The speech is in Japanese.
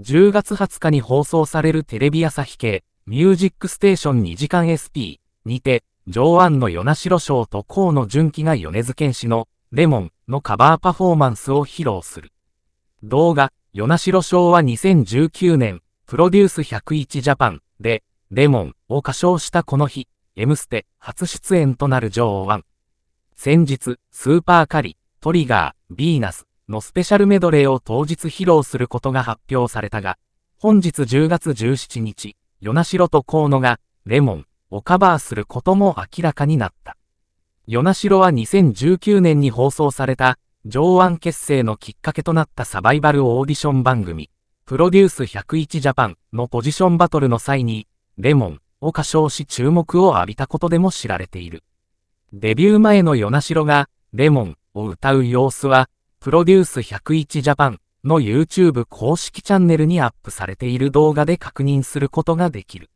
10月20日に放送されるテレビ朝日系、ミュージックステーション2時間 SP にて、上腕の与那城賞と河野純喜が米津玄師の、レモンのカバーパフォーマンスを披露する。動画、与那城賞は2019年、プロデュース101ジャパンで、レモンを歌唱したこの日、M ステ初出演となる上腕。先日、スーパーカリ、トリガー、ヴィーナス、のスペシャルメドレーを当日披露することが発表されたが、本日10月17日、与那城と河野が、レモンをカバーすることも明らかになった。与那城は2019年に放送された、上腕結成のきっかけとなったサバイバルオーディション番組、プロデュース101ジャパンのポジションバトルの際に、レモンを歌唱し注目を浴びたことでも知られている。デビュー前の与那城が、レモンを歌う様子は、プロデュース101ジャパンの YouTube 公式チャンネルにアップされている動画で確認することができる。